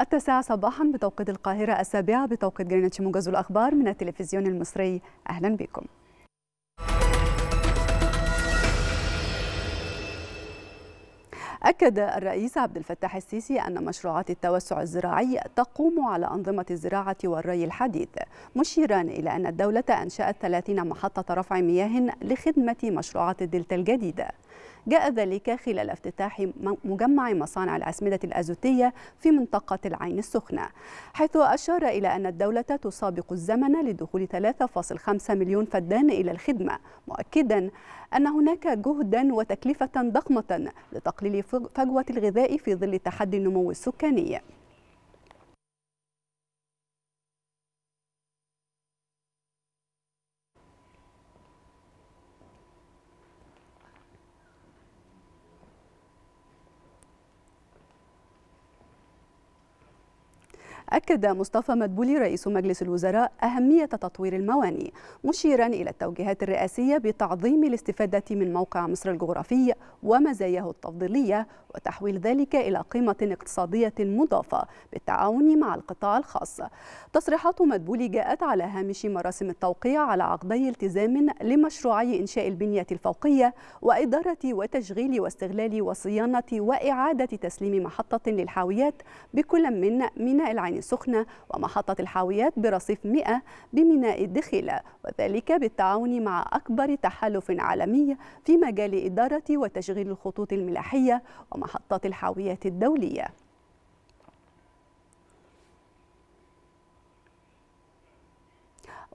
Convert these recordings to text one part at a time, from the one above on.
التاسعة صباحا بتوقيت القاهرة السابعة بتوقيت جرينتش موجز الأخبار من التلفزيون المصري أهلا بكم أكد الرئيس عبد الفتاح السيسي أن مشروعات التوسع الزراعي تقوم على أنظمة الزراعة والري الحديث مشيرا إلى أن الدولة أنشأت 30 محطة رفع مياه لخدمة مشروعات الدلتا الجديدة جاء ذلك خلال افتتاح مجمع مصانع الأسمدة الأزوتية في منطقة العين السخنة حيث أشار إلى أن الدولة تسابق الزمن لدخول 3.5 مليون فدان إلى الخدمة مؤكدا أن هناك جهدا وتكلفة ضخمة لتقليل فجوة الغذاء في ظل تحدي النمو السكاني أكد مصطفى مدبولي رئيس مجلس الوزراء أهمية تطوير المواني مشيرا إلى التوجيهات الرئاسية بتعظيم الاستفادة من موقع مصر الجغرافي ومزاياه التفضيلية وتحويل ذلك إلى قيمة اقتصادية مضافة بالتعاون مع القطاع الخاص تصريحات مدبولي جاءت على هامش مراسم التوقيع على عقدي التزام لمشروعي إنشاء البنية الفوقية وإدارة وتشغيل واستغلال وصيانة وإعادة تسليم محطة للحاويات بكل من ميناء العين السخنة ومحطة الحاويات برصيف 100 بميناء الدخيلة وذلك بالتعاون مع أكبر تحالف عالمي في مجال إدارة وتشغيل الخطوط الملاحية ومحطات الحاويات الدولية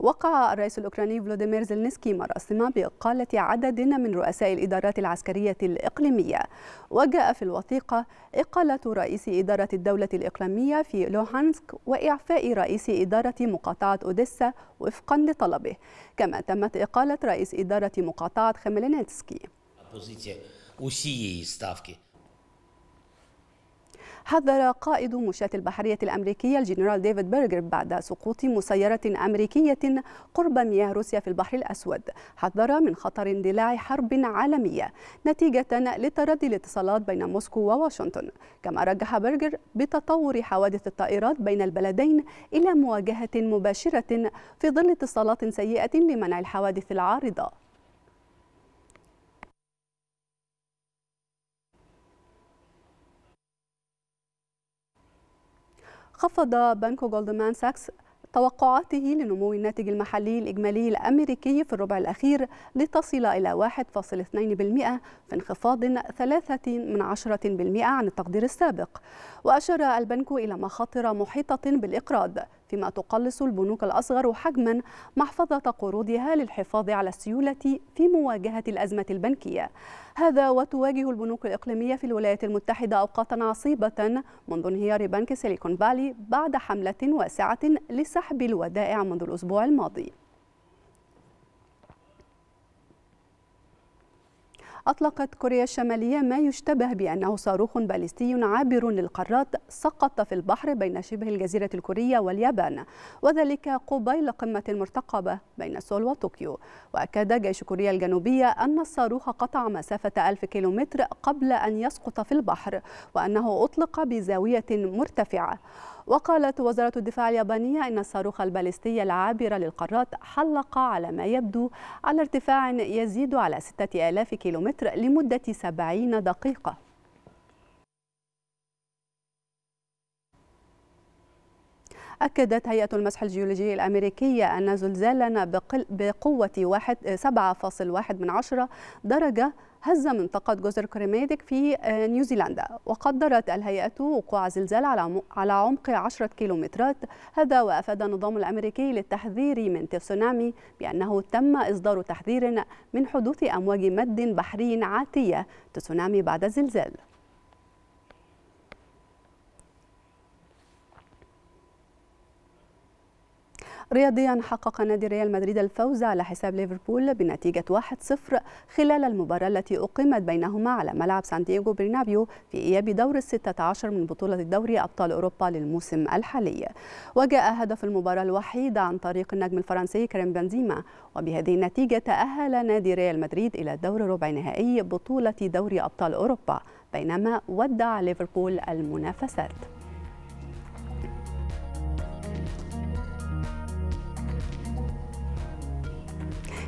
وقع الرئيس الأوكراني فلوديمير زيلينسكي مراسم بإقالة عدد من رؤساء الإدارات العسكرية الإقليمية وجاء في الوثيقة إقالة رئيس إدارة الدولة الإقليمية في لوهانسك وإعفاء رئيس إدارة مقاطعة أوديسا وفقا لطلبه كما تمت إقالة رئيس إدارة مقاطعة خميلينيتسكي حذر قائد مشاة البحرية الأمريكية الجنرال ديفيد بيرجر بعد سقوط مسيرة أمريكية قرب مياه روسيا في البحر الأسود حذر من خطر اندلاع حرب عالمية نتيجة لتردي الاتصالات بين موسكو وواشنطن كما رجح برجر بتطور حوادث الطائرات بين البلدين إلى مواجهة مباشرة في ظل اتصالات سيئة لمنع الحوادث العارضة خفض بنك جولدمان ساكس توقعاته لنمو الناتج المحلي الإجمالي الأمريكي في الربع الأخير لتصل إلى 1.2% في انخفاض 3 عن التقدير السابق وأشار البنك إلى مخاطر محيطة بالإقراض فيما تقلص البنوك الأصغر حجما محفظة قروضها للحفاظ على السيولة في مواجهة الأزمة البنكية هذا وتواجه البنوك الإقليمية في الولايات المتحدة أوقاتا عصيبة منذ انهيار بنك سيليكون فالي بعد حملة واسعة لسحب الودائع منذ الأسبوع الماضي أطلقت كوريا الشمالية ما يشتبه بأنه صاروخ باليستي عابر للقارات سقط في البحر بين شبه الجزيرة الكورية واليابان وذلك قبيل قمة مرتقبة بين سول وطوكيو وأكد جيش كوريا الجنوبية أن الصاروخ قطع مسافة ألف كيلومتر قبل أن يسقط في البحر وأنه أطلق بزاوية مرتفعة وقالت وزارة الدفاع اليابانية أن الصاروخ البالستي العابر للقارات حلق على ما يبدو على ارتفاع يزيد على 6000 كيلومتر لمدة 70 دقيقة أكدت هيئة المسح الجيولوجي الأمريكية أن زلزالا بقوة 7.1 درجة هز منطقة جزر كريميديك في آه، نيوزيلندا وقدرت الهيئة وقوع زلزال على على عمق 10 كيلومترات هذا وأفاد النظام الأمريكي للتحذير من تسونامي بأنه تم إصدار تحذير من حدوث أمواج مد بحري عاتية تسونامي بعد الزلزال رياضيا حقق نادي ريال مدريد الفوز على حساب ليفربول بنتيجة 1-0 خلال المباراة التي أقيمت بينهما على ملعب سانتياغو برنابيو في إياب دور الستة عشر من بطولة دوري أبطال أوروبا للموسم الحالي وجاء هدف المباراة الوحيد عن طريق النجم الفرنسي كريم بنزيما وبهذه النتيجة تأهل نادي ريال مدريد إلى دور ربع نهائي بطولة دوري أبطال أوروبا بينما ودع ليفربول المنافسات